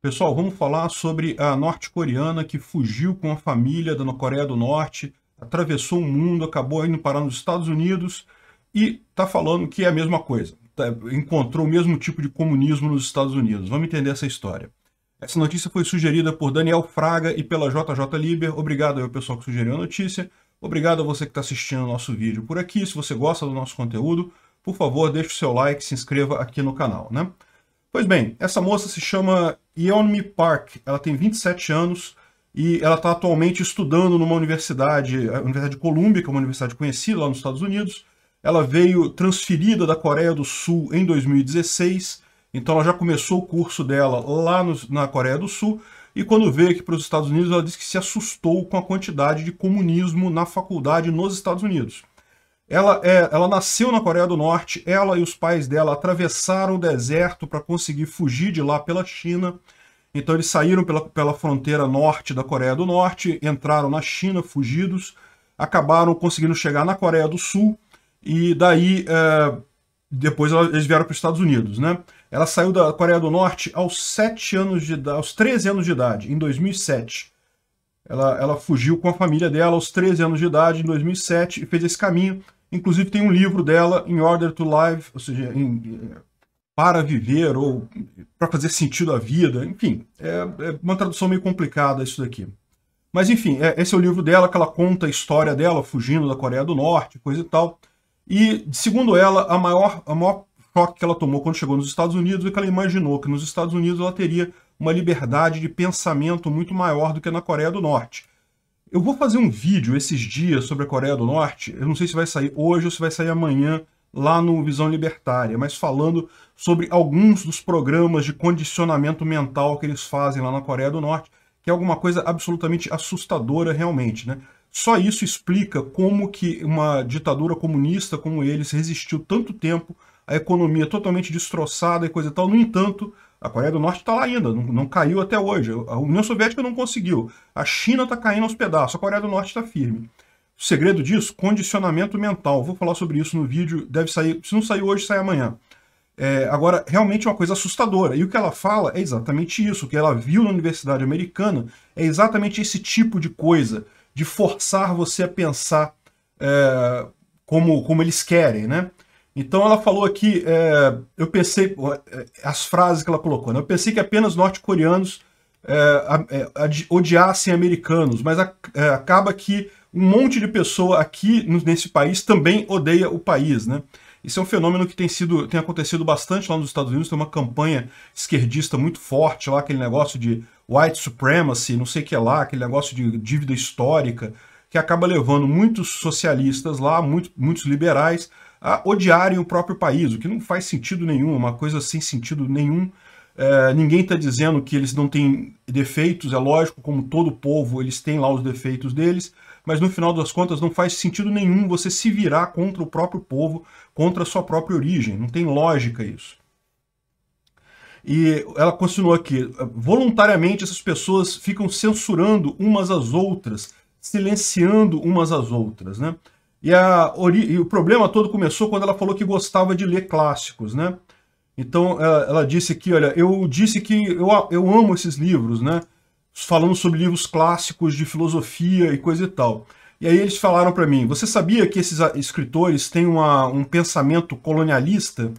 Pessoal, vamos falar sobre a norte-coreana que fugiu com a família da Coreia do Norte, atravessou o mundo, acabou indo parar nos Estados Unidos e está falando que é a mesma coisa. Tá, encontrou o mesmo tipo de comunismo nos Estados Unidos. Vamos entender essa história. Essa notícia foi sugerida por Daniel Fraga e pela JJ Liber. Obrigado ao pessoal que sugeriu a notícia. Obrigado a você que está assistindo o nosso vídeo por aqui. Se você gosta do nosso conteúdo, por favor, deixe o seu like, se inscreva aqui no canal. Né? Pois bem, essa moça se chama Yeonmi Park, ela tem 27 anos e ela está atualmente estudando numa universidade, a Universidade de Columbia, que é uma universidade conhecida lá nos Estados Unidos. Ela veio transferida da Coreia do Sul em 2016, então ela já começou o curso dela lá no, na Coreia do Sul, e quando veio aqui para os Estados Unidos, ela disse que se assustou com a quantidade de comunismo na faculdade nos Estados Unidos. Ela, é, ela nasceu na Coreia do Norte, ela e os pais dela atravessaram o deserto para conseguir fugir de lá pela China. Então eles saíram pela, pela fronteira norte da Coreia do Norte, entraram na China fugidos, acabaram conseguindo chegar na Coreia do Sul e daí é, depois eles vieram para os Estados Unidos, né? Ela saiu da Coreia do Norte aos 7 anos de aos 13 anos de idade, em 2007. Ela, ela fugiu com a família dela aos 13 anos de idade, em 2007, e fez esse caminho Inclusive tem um livro dela, In Order to Live, ou seja, em, para viver ou para fazer sentido à vida. Enfim, é, é, uma tradução meio complicada isso daqui. Mas enfim, é, esse é o livro dela que ela conta a história dela fugindo da Coreia do Norte, coisa e tal. E segundo ela, a maior, a maior choque que ela tomou quando chegou nos Estados Unidos é que ela imaginou que nos Estados Unidos ela teria uma liberdade de pensamento muito maior do que na Coreia do Norte. Eu vou fazer um vídeo esses dias sobre a Coreia do Norte, eu não sei se vai sair hoje ou se vai sair amanhã lá no Visão Libertária, mas falando sobre alguns dos programas de condicionamento mental que eles fazem lá na Coreia do Norte, que é alguma coisa absolutamente assustadora realmente, né? Só isso explica como que uma ditadura comunista como eles resistiu tanto tempo, a economia totalmente destroçada e coisa e tal. No entanto, a Coreia do Norte está lá ainda, não, não, caiu até hoje. A União Soviética não conseguiu. A China está caindo aos pedaços, a Coreia do Norte está firme. O segredo disso? Condicionamento mental. Vou falar sobre isso no vídeo, deve sair, se não sair hoje, sai amanhã. É, agora, realmente é uma coisa assustadora. E o que ela fala é exatamente isso. O que ela viu na universidade americana é exatamente esse tipo de coisa, de forçar você a pensar é, como, como eles querem, né? Então ela falou aqui, é, eu pensei, é, as frases que ela colocou, né? eu pensei que apenas norte-coreanos é, é odiassem americanos, mas a, é, acaba que um monte de pessoa aqui nesse país também odeia o país, né? Isso é um fenômeno que tem, sido, tem acontecido bastante lá nos Estados Unidos, tem uma campanha esquerdista muito forte lá, aquele negócio de white supremacy, não sei o que lá, aquele negócio de dívida histórica, que acaba levando muitos socialistas lá, muito, muitos liberais, a odiarem o próprio país, o que não faz sentido nenhum, uma coisa sem sentido nenhum. É, ninguém está dizendo que eles não têm defeitos, é lógico, como todo povo, eles têm lá os defeitos deles, mas no final das contas não faz sentido nenhum você se virar contra o próprio povo, contra a sua própria origem, não tem lógica isso. E ela continuou aqui, voluntariamente essas pessoas ficam censurando umas às outras, silenciando umas às outras, né? E, a, e, o problema todo começou quando ela falou que gostava de ler clássicos, né? Então ela, disse aqui, olha, eu disse que eu, eu amo esses livros, né? Falando sobre livros clássicos de filosofia e coisa e tal. E aí eles falaram para mim, você sabia que esses escritores têm uma, um pensamento colonialista?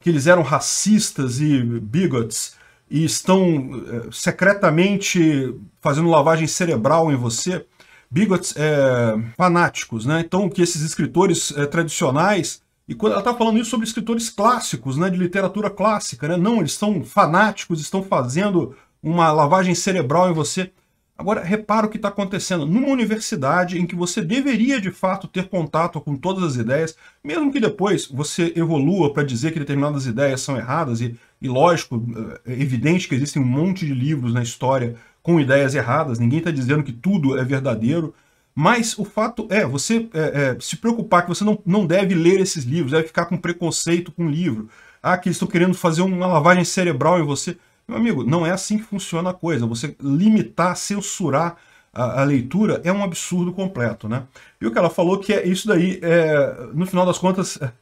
Que eles eram racistas e bigots e estão eh, secretamente fazendo lavagem cerebral em você? bigots é, fanáticos, né? Então, que esses escritores é, tradicionais e quando ela está falando isso sobre escritores clássicos, né, de literatura clássica, né? Não, eles são fanáticos, estão fazendo uma lavagem cerebral em você. Agora, repara o que está acontecendo. Numa universidade em que você deveria, de fato, ter contato com todas as ideias, mesmo que depois você evolua para dizer que determinadas ideias são erradas, e, e lógico, é, é evidente que existem um monte de livros na história com ideias erradas, ninguém está dizendo que tudo é verdadeiro, mas o fato é, você é, é, se preocupar que você não, não deve ler esses livros, deve ficar com preconceito com o livro. Ah, que eles estão querendo fazer uma lavagem cerebral em você. Meu amigo, não é assim que funciona a coisa. Você limitar, censurar a, a leitura é um absurdo completo, né? E o que ela falou que é isso daí, é, no final das contas, é,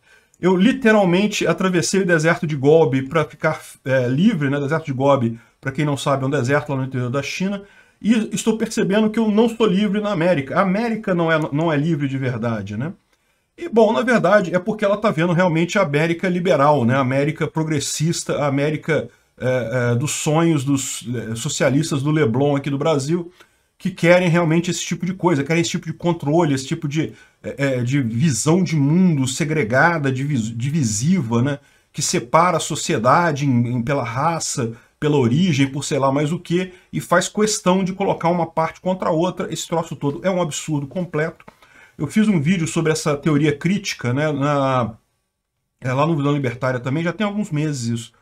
eu literalmente atravessei o deserto de Gobi para ficar é, livre, né? Deserto de Gobi para quem não sabe, é um deserto lá no interior da China. E estou percebendo que eu não sou livre na América. A América não é, não é livre de verdade, né? E, bom, na verdade, é porque ela está vendo realmente a América liberal, né? a América progressista, a América é, é, dos sonhos dos é, socialistas do Leblon aqui do Brasil, que querem realmente esse tipo de coisa, querem esse tipo de controle, esse tipo de, é, é de visão de mundo segregada, divisiva, né? que separa a sociedade em, em, pela raça, pela origem, por sei lá mais o que, e faz questão de colocar uma parte contra a outra. Esse troço todo é um absurdo completo. Eu fiz um vídeo sobre essa teoria crítica, né, na, é, lá no Visão Libertária também, já tem alguns meses isso.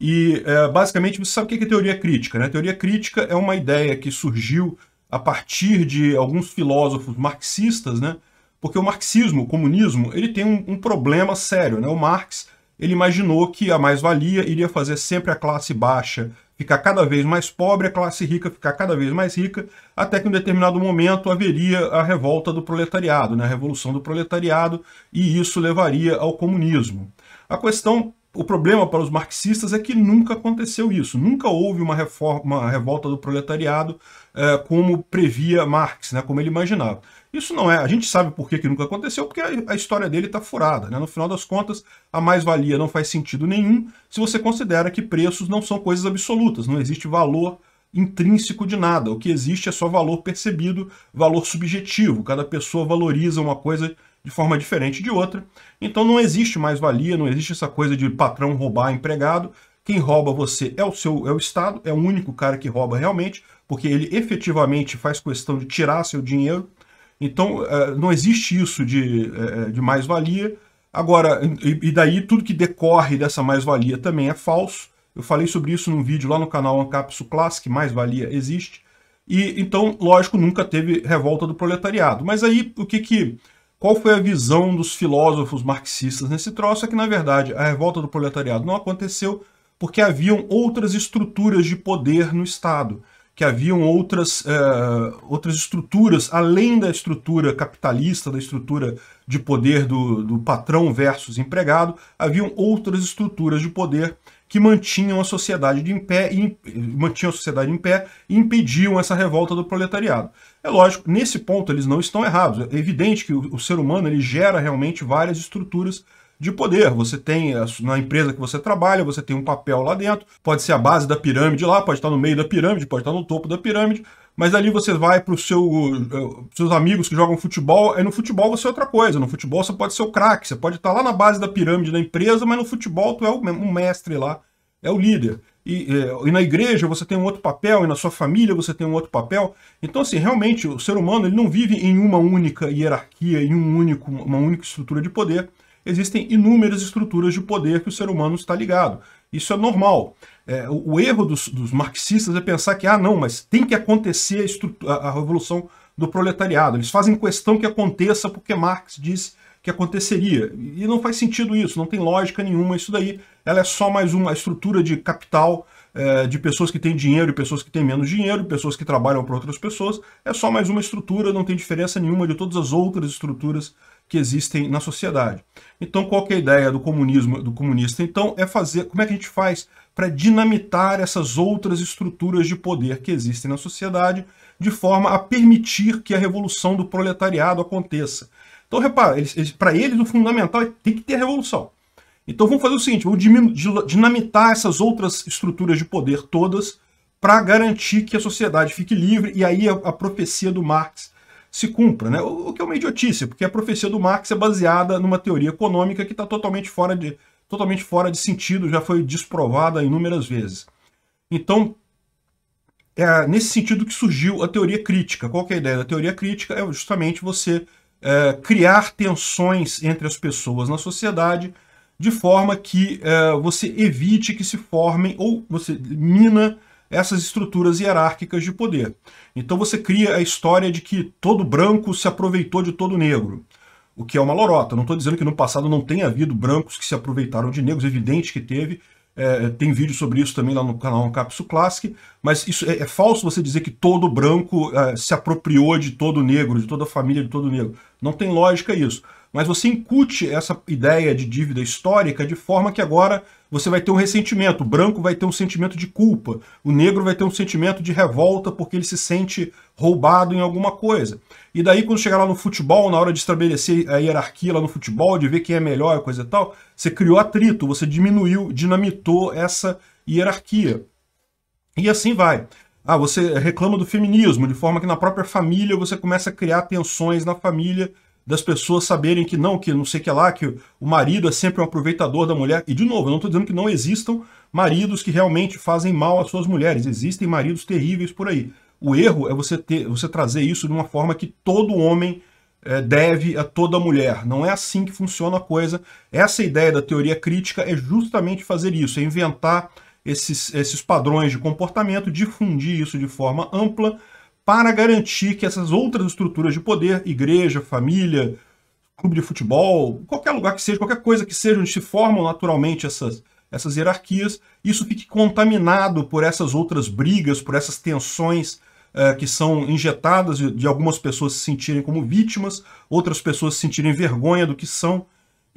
E, é, basicamente, você sabe o é que é teoria crítica, né? Teoria crítica é uma ideia que surgiu a partir de alguns filósofos marxistas, né? Porque o marxismo, o comunismo, ele tem um, um problema sério, né? O Marx ele imaginou que a mais-valia iria fazer sempre a classe baixa ficar cada vez mais pobre, a classe rica ficar cada vez mais rica, até que em um determinado momento haveria a revolta do proletariado, né, a revolução do proletariado, e isso levaria ao comunismo. A questão, o problema para os marxistas é que nunca aconteceu isso, nunca houve uma, reforma, uma revolta do proletariado eh, como previa Marx, né, como ele imaginava. Isso não é. A gente sabe por que, que nunca aconteceu, porque a, a história dele está furada. Né? No final das contas, a mais-valia não faz sentido nenhum se você considera que preços não são coisas absolutas, não existe valor intrínseco de nada. O que existe é só valor percebido, valor subjetivo. Cada pessoa valoriza uma coisa de forma diferente de outra. Então não existe mais-valia, não existe essa coisa de patrão roubar empregado. Quem rouba você é o seu é o Estado, é o único cara que rouba realmente, porque ele efetivamente faz questão de tirar seu dinheiro então, eh, não existe isso de, eh, eh, de mais-valia. Agora, e daí tudo que decorre dessa mais-valia também é falso. Eu falei sobre isso num vídeo lá no canal Ancapsu Classic, mais-valia existe. E então, lógico, nunca teve revolta do proletariado. Mas aí, o que que qual foi a visão dos filósofos marxistas nesse troço? É que, na verdade, a revolta do proletariado não aconteceu porque haviam outras estruturas de poder no Estado que haviam outras, uh, outras estruturas, além da estrutura capitalista, da estrutura de poder do, do patrão versus empregado, haviam outras estruturas de poder que mantinham a sociedade de em pé, mantinham a sociedade em pé e impediam essa revolta do proletariado. É lógico, nesse ponto eles não estão errados. É evidente que o, o ser humano ele gera realmente várias estruturas de poder. Você tem, na empresa que você trabalha, você tem um papel lá dentro, pode ser a base da pirâmide lá, pode estar no meio da pirâmide, pode estar no topo da pirâmide, mas ali você vai para os seu, seus amigos que jogam futebol, e no futebol você é outra coisa, no futebol você pode ser o craque, você pode estar lá na base da pirâmide da empresa, mas no futebol tu é o, o mestre lá, é o líder. E, é, e, na igreja você tem um outro papel, e na sua família você tem um outro papel. Então, assim, realmente, o ser humano ele não vive em uma única hierarquia, em um único, uma única estrutura de poder existem inúmeras estruturas de poder que o ser humano está ligado. Isso é normal. É, o, o, erro dos, dos, marxistas é pensar que, ah, não, mas tem que acontecer a, a, a revolução do proletariado. Eles fazem questão que aconteça porque Marx disse que aconteceria. E não faz sentido isso, não tem lógica nenhuma isso daí. Ela é só mais uma estrutura de capital é, de pessoas que têm dinheiro e pessoas que têm menos dinheiro, pessoas que trabalham para outras pessoas, é só mais uma estrutura, não tem diferença nenhuma de todas as outras estruturas que existem na sociedade. Então, qual é a ideia do comunismo, do comunista? Então, é fazer, como é que a gente faz para dinamitar essas outras estruturas de poder que existem na sociedade, de forma a permitir que a revolução do proletariado aconteça. Então, repara, para eles o fundamental é tem que ter revolução. Então vamos fazer o seguinte, vamos dinamitar essas outras estruturas de poder todas para garantir que a sociedade fique livre e aí a, a profecia do Marx se cumpra, né? O, o, que é uma idiotice, porque a profecia do Marx é baseada numa teoria econômica que está totalmente fora de totalmente fora de sentido, já foi desprovada inúmeras vezes. Então, é nesse sentido que surgiu a teoria crítica. Qual é a ideia da teoria crítica? É justamente você é, criar tensões entre as pessoas na sociedade de forma que é, você evite que se formem ou você mina essas estruturas hierárquicas de poder. Então você cria a história de que todo branco se aproveitou de todo negro, o que é uma lorota. Não estou dizendo que no passado não tenha havido brancos que se aproveitaram de negros, evidente que teve. É, tem vídeo sobre isso também lá no canal Capsu Classic, mas isso é, é, falso você dizer que todo branco é, se apropriou de todo negro, de toda a família de todo negro. Não tem lógica isso. Mas você incute essa ideia de dívida histórica de forma que agora você vai ter um ressentimento. O branco vai ter um sentimento de culpa. O negro vai ter um sentimento de revolta porque ele se sente roubado em alguma coisa. E daí, quando chegar lá no futebol, na hora de estabelecer a hierarquia lá no futebol, de ver quem é melhor e coisa e tal, você criou atrito, você diminuiu, dinamitou essa hierarquia. E assim vai. Ah, você reclama do feminismo, de forma que na própria família você começa a criar tensões na família das pessoas saberem que não, que não sei o que lá, que o marido é sempre um aproveitador da mulher. E de novo, eu não estou dizendo que não existam maridos que realmente fazem mal às suas mulheres. Existem maridos terríveis por aí. O erro é você, ter, você trazer isso de uma forma que todo homem é, deve a toda mulher. Não é assim que funciona a coisa. Essa ideia da teoria crítica é justamente fazer isso, é inventar esses, esses padrões de comportamento, difundir isso de forma ampla para garantir que essas outras estruturas de poder, igreja, família, clube de futebol, qualquer lugar que seja, qualquer coisa que seja onde se formam naturalmente essas, essas hierarquias, isso fique contaminado por essas outras brigas, por essas tensões eh, que são injetadas de, de algumas pessoas se sentirem como vítimas, outras pessoas se sentirem vergonha do que são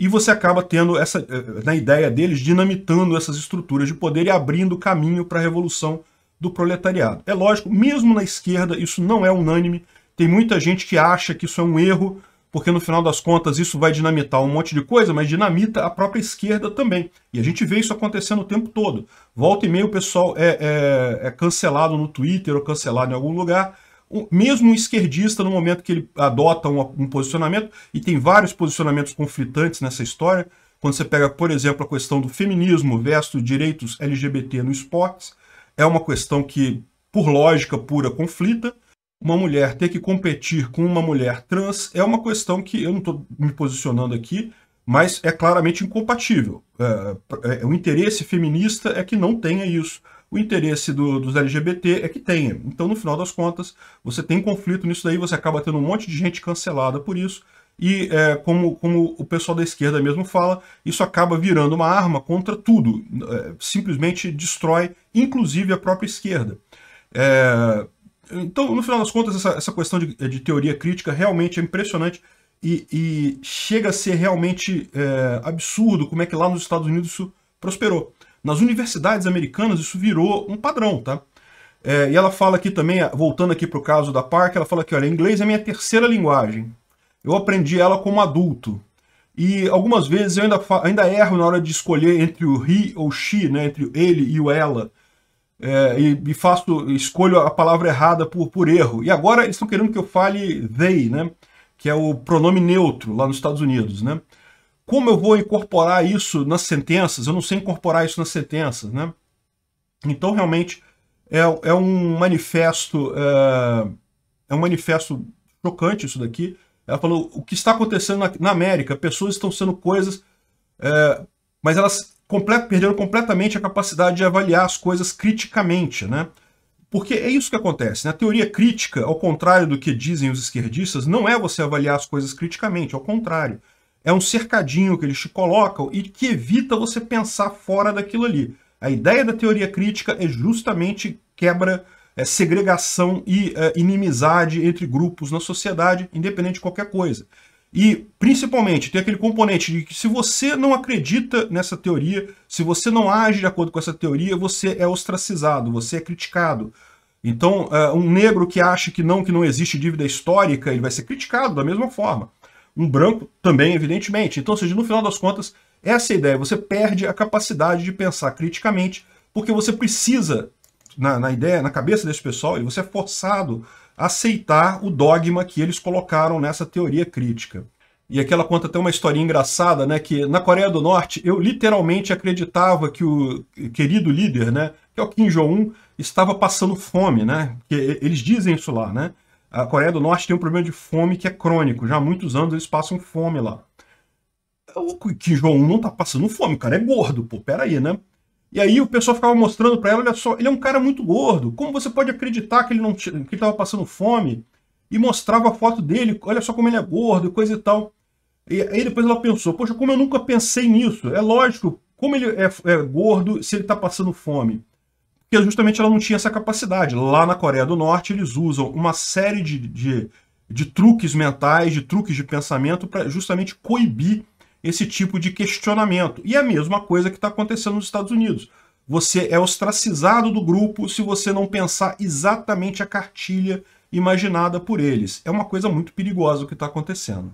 e você acaba tendo essa, eh, eh, na ideia deles, dinamitando essas estruturas de poder e abrindo caminho para a revolução do proletariado. É lógico, mesmo na esquerda, isso não é unânime. Tem muita gente que acha que isso é um erro, porque no final das contas isso vai dinamitar um monte de coisa, mas dinamita a própria esquerda também. E a gente vê isso acontecendo o tempo todo. Volta e meia o pessoal é, é, é cancelado no Twitter ou cancelado em algum lugar mesmo um esquerdista, no momento que ele adota um, um posicionamento, e tem vários posicionamentos conflitantes nessa história, quando você pega, por exemplo, a questão do feminismo versus direitos LGBT no esportes, é uma questão que, por lógica pura, conflita, uma mulher ter que competir com uma mulher trans é uma questão que eu não estou me posicionando aqui, mas é claramente incompatível. É, é, o interesse feminista é que não tenha isso o interesse do, dos LGBT é que tenha. Então, no final das contas, você tem conflito nisso daí, você acaba tendo um monte de gente cancelada por isso, e é, como, como o pessoal da esquerda mesmo fala, isso acaba virando uma arma contra tudo, é, simplesmente destrói, inclusive, a própria esquerda. É, então, no final das contas, essa, essa questão de, de, teoria crítica realmente é impressionante e, e chega a ser realmente é, absurdo como é que lá nos Estados Unidos isso prosperou. Nas universidades americanas isso virou um padrão, tá? É, e ela fala aqui também, voltando aqui para o caso da Park, ela fala que, olha, inglês é minha terceira linguagem. Eu aprendi ela como adulto. E algumas vezes eu ainda, ainda erro na hora de escolher entre o he ou she, né, entre ele e o ela. É, e, e faço, escolho a palavra errada por, por erro. E agora eles estão querendo que eu fale they, né, que é o pronome neutro lá nos Estados Unidos. Né? Como eu vou incorporar isso nas sentenças? Eu não sei incorporar isso nas sentenças, né? Então, realmente, é, é um manifesto... É, é um manifesto chocante isso daqui. Ela falou, o que está acontecendo na, na América? Pessoas estão sendo coisas... É, mas elas complet, perderam completamente a capacidade de avaliar as coisas criticamente, né? Porque é isso que acontece. Na né? teoria crítica, ao contrário do que dizem os esquerdistas, não é você avaliar as coisas criticamente, ao contrário. É um cercadinho que eles te colocam e que evita você pensar fora daquilo ali. A ideia da teoria crítica é justamente quebra, é, segregação e é, inimizade entre grupos na sociedade, independente de qualquer coisa. E, principalmente, tem aquele componente de que se você não acredita nessa teoria, se você não age de acordo com essa teoria, você é ostracizado, você é criticado. Então, é, um negro que acha que não, que não existe dívida histórica, ele vai ser criticado da mesma forma um branco também, evidentemente. Então, ou seja, no final das contas, essa é a ideia. Você perde a capacidade de pensar criticamente, porque você precisa, na, na ideia, na cabeça desse pessoal, e você é forçado a aceitar o dogma que eles colocaram nessa teoria crítica. E aquela conta até uma historinha engraçada, né? Que na Coreia do Norte eu literalmente acreditava que o querido líder, né? Que é o Kim Jong-un, estava passando fome, né? que eles dizem isso lá, né? A Coreia do Norte tem um problema de fome que é crônico. Já há muitos anos eles passam fome lá. O Kim Jong-un não tá passando fome, o cara é gordo, pô, peraí, né? E aí o pessoal ficava mostrando para ela, olha só, ele é um cara muito gordo. Como você pode acreditar que ele não que ele tava passando fome? E mostrava a foto dele, olha só como ele é gordo e coisa e tal. E aí depois ela pensou, poxa, como eu nunca pensei nisso? É lógico, como ele é, é gordo se ele tá passando fome? que justamente ela não tinha essa capacidade. Lá na Coreia do Norte, eles usam uma série de, de, de truques mentais, de truques de pensamento, para justamente coibir esse tipo de questionamento. E é a mesma coisa que está acontecendo nos Estados Unidos. Você é ostracizado do grupo se você não pensar exatamente a cartilha imaginada por eles. É uma coisa muito perigosa o que está acontecendo.